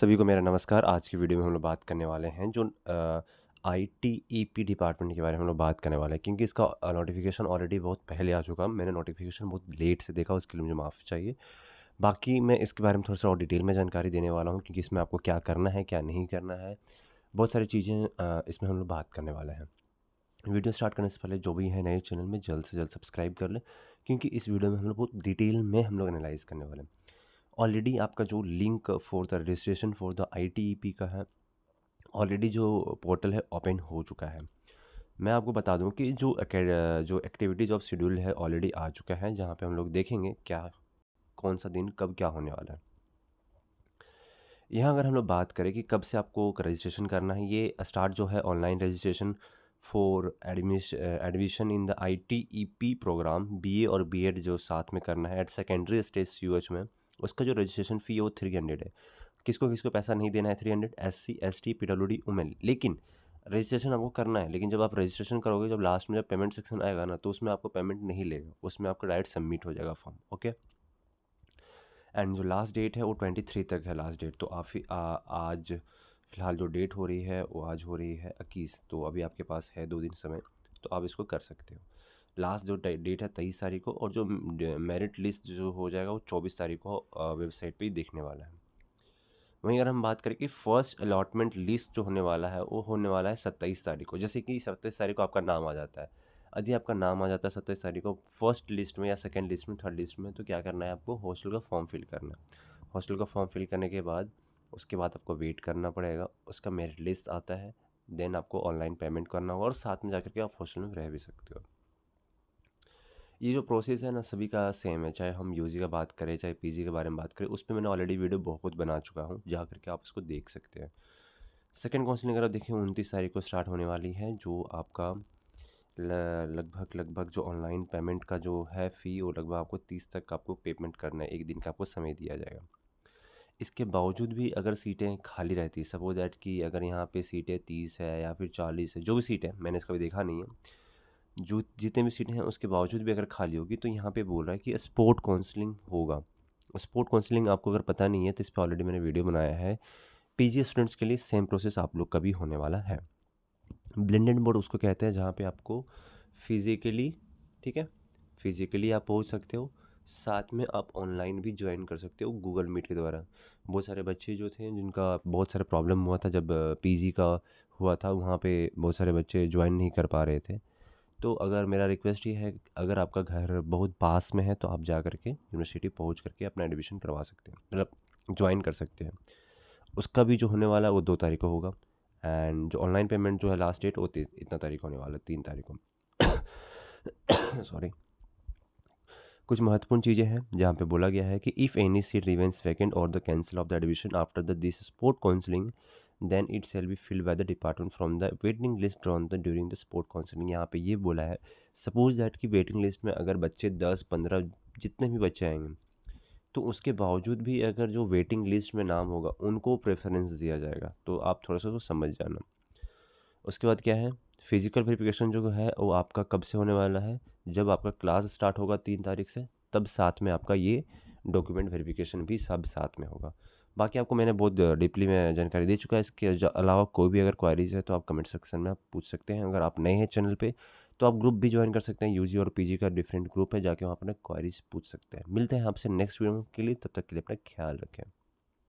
सभी को मेरा नमस्कार आज की वीडियो में हम लोग बात करने वाले हैं जो I T E P department के बारे में हम लोग बात करने वाले हैं क्योंकि इसका नोटिफिकेशन ऑलरेडी बहुत पहले आ चुका मैंने नोटिफिकेशन बहुत लेट से देखा उसके लिए मुझे माफ़ी चाहिए बाकी मैं इसके बारे में थोड़ा सा और डिटेल में जानकारी देने वाला हूँ क्योंकि इसमें आपको क्या करना है क्या नहीं करना है बहुत सारी चीज़ें इसमें हम लोग बात करने वाले हैं वीडियो स्टार्ट करने से पहले जो भी है नए चैनल में जल्द से जल्द सब्सक्राइब कर लें क्योंकि इस वीडियो में हम लोग बहुत डिटेल में हम लोग एनालाइज करने वाले हैं ऑलरेडी आपका जो link for the registration for the I का है ऑलरेडी जो पोर्टल है ओपन हो चुका है मैं आपको बता दूं कि जो जो एक्टिविटीज ऑफ शेड्यूल है ऑलरेडी आ चुका है जहां पे हम लोग देखेंगे क्या कौन सा दिन कब क्या होने वाला है यहाँ अगर हम लोग बात करें कि कब से आपको रजिस्ट्रेशन करना है ये स्टार्ट जो है online registration for admission admission in the I T E P program B A और बी एड जो साथ में करना है at secondary stage C U H में उसका जो रजिस्ट्रेशन फ़ी है वो थ्री हंड्रेड है किसको किसको पैसा नहीं देना है three hundred S C S T P W D women लेकिन रजिस्ट्रेशन आपको करना है लेकिन जब आप रजिस्ट्रेशन करोगे जब लास्ट में जब पेमेंट सेक्शन आएगा ना तो उसमें आपको पेमेंट नहीं लेगा उसमें आपका डायरेक्ट सबमिट हो जाएगा फॉर्म ओके एंड जो लास्ट डेट है वो ट्वेंटी थ्री तक है लास्ट डेट तो आप आज फ़िलहाल जो डेट हो रही है वो आज हो रही है इक्कीस तो अभी आपके पास है दो दिन समय तो आप इसको कर सकते हो लास्ट जो डेट है तेईस तारीख को और जो मेरिट लिस्ट जो हो जाएगा वो चौबीस तारीख को वेबसाइट पर ही देखने वाला है वहीं अगर हम बात करें कि फ़र्स्ट अलाटमेंट लिस्ट जो होने वाला है वो होने वाला है सत्ताईस तारीख को जैसे कि सत्ताईस तारीख को आपका नाम आ जाता है यदि आपका नाम आ जाता है सत्ताईस तारीख को फर्स्ट लिस्ट में या सेकेंड लिस्ट में थर्ड लिस्ट में तो क्या करना है आपको हॉस्टल का फॉर्म फिल करना हॉस्टल का फॉर्म फिल करने के बाद उसके बाद आपको वेट करना पड़ेगा उसका मेरिट लिस्ट आता है देन आपको ऑनलाइन पेमेंट करना होगा और साथ में जा के आप हॉस्टल में रह भी सकते हो ये जो प्रोसेस है ना सभी का सेम है चाहे हम यू का बात करें चाहे पी के बारे में बात करें उस पर मैंने ऑलरेडी वीडियो बहुत बना चुका हूँ जा करके आप उसको देख सकते हैं सेकेंड काउंसलिंग अगर आप देखें उनतीस तारीख को स्टार्ट होने वाली है जो आपका लगभग लगभग जो ऑनलाइन पेमेंट का जो है फ़ी वो लगभग आपको तीस तक आपको पेमेंट करना है एक दिन का आपको समय दिया जाएगा इसके बावजूद भी अगर सीटें खाली रहती सपोज दैट कि अगर यहाँ पे सीटें तीस है या फिर चालीस है जो भी सीट है मैंने इसका भी देखा नहीं है जो जितने भी सीटें हैं उसके बावजूद भी अगर खाली होगी तो यहाँ पे बोल रहा है कि स्पोर्ट काउंसलिंग होगा स्पोर्ट काउंसलिंग आपको अगर पता नहीं है तो इस पर ऑलरेडी मैंने वीडियो बनाया है पी स्टूडेंट्स के लिए सेम प्रोसेस आप लोग का भी होने वाला है ब्लेंडेड बोर्ड उसको कहते हैं जहाँ पे आपको फिज़िकली ठीक है फिज़िकली आप पहुँच सकते हो साथ में आप ऑनलाइन भी ज्वाइन कर सकते हो गूगल मीट के द्वारा बहुत सारे बच्चे जो थे जिनका बहुत सारा प्रॉब्लम हुआ था जब पीजी का हुआ था वहाँ पे बहुत सारे बच्चे ज्वाइन नहीं कर पा रहे थे तो अगर मेरा रिक्वेस्ट ये है अगर आपका घर बहुत पास में है तो आप जा कर के यूनिवर्सिटी पहुँच करके अपना एडमिशन करवा सकते हैं मतलब ज्वाइन कर सकते हैं उसका भी जो होने वाला है वो दो तारीख को होगा एंड जो ऑनलाइन पेमेंट जो है लास्ट डेट वो इतना तारीख होने वाला है तीन तारीख को सॉरी कुछ महत्वपूर्ण चीज़ें हैं जहाँ पे बोला गया है कि if any seat remains vacant और the cancel of the admission after the this sport counselling then it shall be filled by the department from the waiting list drawn the during the sport council यहाँ पे ये बोला है suppose that कि waiting list में अगर बच्चे दस पंद्रह जितने भी बच्चे आएंगे तो उसके बावजूद भी अगर जो वेटिंग लिस्ट में नाम होगा उनको प्रेफरेंस दिया जाएगा तो आप थोड़ा सा तो समझ जाना उसके बाद क्या है फिज़िकल वेरीफिकेशन जो है वो आपका कब से होने वाला है जब आपका क्लास स्टार्ट होगा तीन तारीख से तब साथ में आपका ये डॉक्यूमेंट वेरिफिकेशन भी सब साथ में होगा बाकी आपको मैंने बहुत डीपली में जानकारी दे चुका है इसके अलावा कोई भी अगर क्वारीज है तो आप कमेंट सेक्शन में आप पूछ सकते हैं अगर आप नए हैं चैनल पर तो आप ग्रुप भी ज्वाइन कर सकते हैं यूजी और पीजी का डिफरेंट ग्रुप है जाके वहाँ अपने क्वारीज पूछ सकते हैं मिलते हैं आपसे नेक्स्ट वीडियो के लिए तब तक के लिए अपना ख्याल रखें